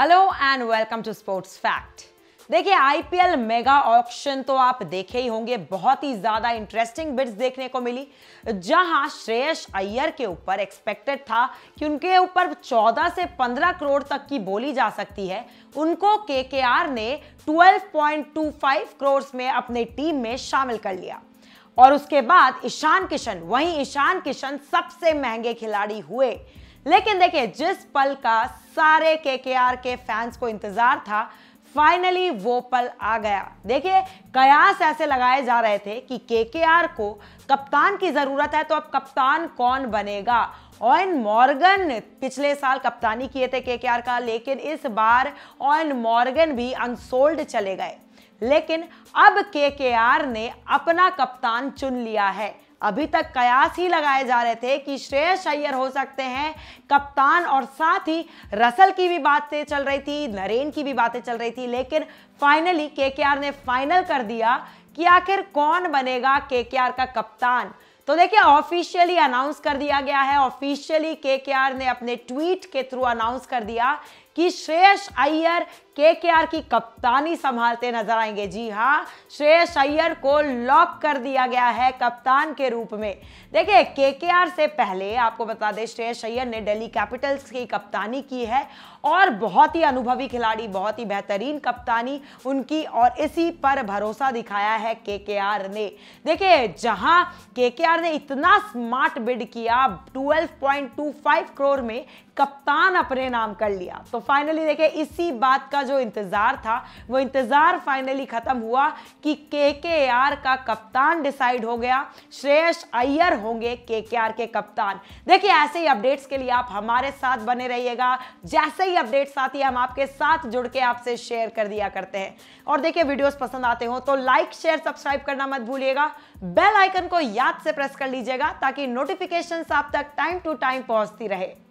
hello and welcome to sports fact देखिए IPL mega auction तो आप देखे ही होंगे बहुत ही ज्यादा इंटरेस्टिंग बिट्स देखने को मिली जहां श्रेयस अय्यर के ऊपर एक्सपेक्टेड था कि उनके ऊपर 14 से 15 करोड़ तक की बोली जा सकती है उनको केकेआर ने 12.25 करोड़ में अपने टीम में शामिल कर लिया और उसके बाद ईशान किशन वहीं ईशान किशन सबसे महंगे खिलाड़ी हुए लेकिन देखिए जिस पल का सारे के के आर के फैंस को इंतजार था फाइनली वो पल आ गया देखिए कयास ऐसे लगाए जा रहे थे कि के के आर को कप्तान की ज़रूरत है तो अब कप्तान कौन बनेगा ओन मॉर्गन पिछले साल कप्तानी किए थे के के आर का लेकिन इस बार ओन मॉर्गन भी अनसोल्ड चले गए लेकिन अब के के आर ने अपना कप्तान चुन लिया है अभी तक कयास ही लगाए जा रहे थे कि श्रेयस अय्यर हो सकते हैं कप्तान और साथ ही रसल की भी बातें चल रही थी नरेन की भी बातें चल रही थी लेकिन फाइनली के के आर ने फाइनल कर दिया कि आखिर कौन बनेगा के के आर का कप्तान तो देखिए ऑफिशियली अनाउंस कर दिया गया है ऑफिशियली के के आर ने अपने ट्वीट के थ्रू अनाउंस कर दिया कि श्रेयस अय्यर केकेआर की कप्तानी संभालते नजर आएंगे जी हाँ श्रेयस अय्यर को लॉक कर दिया गया है कप्तान के रूप में देखिए केकेआर से पहले आपको बता दें श्रेयस अय्यर ने दिल्ली कैपिटल्स की कप्तानी की है और बहुत ही अनुभवी खिलाड़ी बहुत ही बेहतरीन कप्तानी उनकी और इसी पर भरोसा दिखाया है के ने देखिए जहां के ने इतना स्मार्ट बिड किया 12.25 करोड़ में कप्तान अपने नाम कर लिया तो फाइनली देखिए इसी बात का जो इंतज़ार था वो इंतज़ार फाइनली ख़त्म हुआ कि के के आर का कप्तान डिसाइड हो गया श्रेयस अय्यर होंगे के के आर के कप्तान देखिए ऐसे ही अपडेट्स के लिए आप हमारे साथ बने रहिएगा जैसे ही अपडेट्स आती है हम आपके साथ जुड़ के आपसे शेयर कर दिया करते हैं और देखिए वीडियोस पसंद आते हो तो लाइक शेयर सब्सक्राइब करना मत भूलिएगा बेल आइकन को याद से प्रेस कर लीजिएगा ताकि नोटिफिकेशन आप तक टाइम टू टाइम पहुंचती रहे